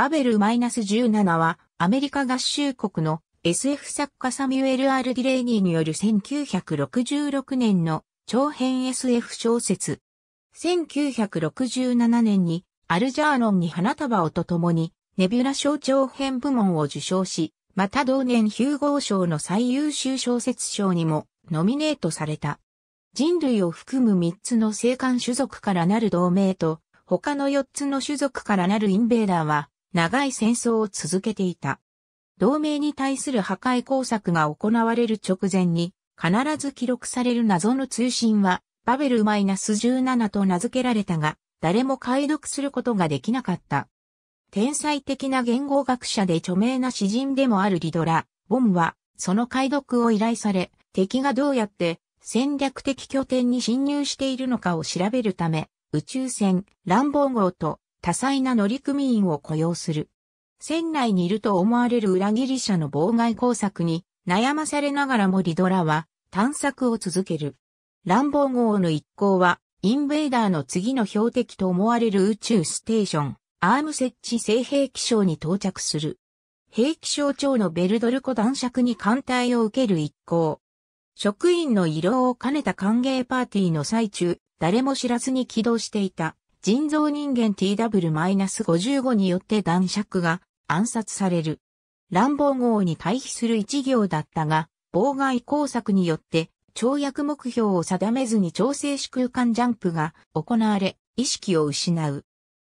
バベル -17 はアメリカ合衆国の SF 作家サミュエル・アル・ディレイニーによる1966年の長編 SF 小説。1967年にアルジャーノンに花束をとともにネビュラ賞長編部門を受賞し、また同年ヒューゴー賞の最優秀小説賞にもノミネートされた。人類を含む3つの生還種族からなる同盟と、他の4つの種族からなるインベーダーは、長い戦争を続けていた。同盟に対する破壊工作が行われる直前に、必ず記録される謎の通信は、バベル -17 と名付けられたが、誰も解読することができなかった。天才的な言語学者で著名な詩人でもあるリドラ、ボムは、その解読を依頼され、敵がどうやって戦略的拠点に侵入しているのかを調べるため、宇宙船、ランボ号と多彩な乗組員を雇用する。船内にいると思われる裏切り者の妨害工作に悩まされながらもリドラは探索を続ける。乱暴号の一行はインベーダーの次の標的と思われる宇宙ステーション、アーム設置製兵器省に到着する。兵器省長のベルドルコ男爵に艦隊を受ける一行。職員の慰労を兼ねた歓迎パーティーの最中、誰も知らずに起動していた人造人間 TW-55 によって男爵が暗殺される。乱暴号に対比する一行だったが、妨害工作によって跳躍目標を定めずに調整し空間ジャンプが行われ、意識を失う。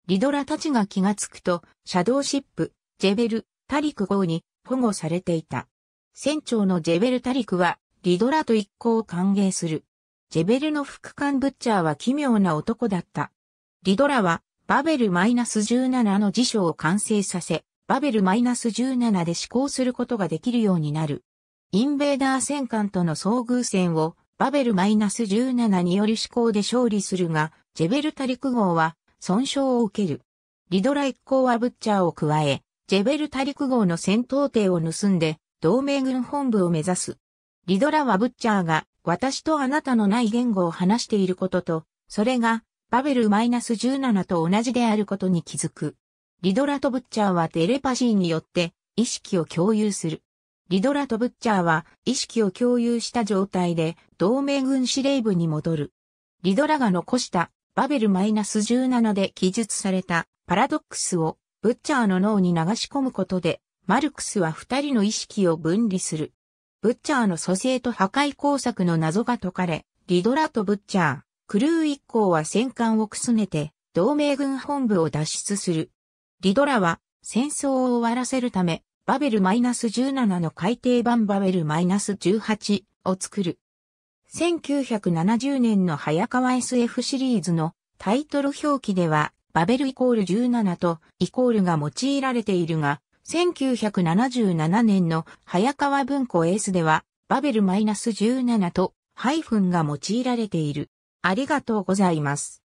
リドラたちが気がつくと、シャドーシップ、ジェベル、タリク号に保護されていた。船長のジェベル・タリクは、リドラと一行を歓迎する。ジェベルの副官ブッチャーは奇妙な男だった。リドラは、バベル -17 の辞書を完成させ、バベル -17 で試行することができるようになる。インベーダー戦艦との遭遇戦を、バベル -17 により試行で勝利するが、ジェベルタリク号は、損傷を受ける。リドラ一行はブッチャーを加え、ジェベルタリク号の戦闘艇を盗んで、同盟軍本部を目指す。リドラはブッチャーが、私とあなたのない言語を話していることと、それが、バベル -17 と同じであることに気づく。リドラとブッチャーはテレパシーによって意識を共有する。リドラとブッチャーは意識を共有した状態で同盟軍司令部に戻る。リドラが残したバベル -17 で記述されたパラドックスをブッチャーの脳に流し込むことでマルクスは二人の意識を分離する。ブッチャーの蘇生と破壊工作の謎が解かれ、リドラとブッチャー、クルー一行は戦艦をくすねて、同盟軍本部を脱出する。リドラは、戦争を終わらせるため、バベル -17 の改訂版バベル -18 を作る。1970年の早川 SF シリーズのタイトル表記では、バベルイコール17とイコールが用いられているが、1977年の早川文庫エースでは、バベル -17 とハイフンが用いられている。ありがとうございます。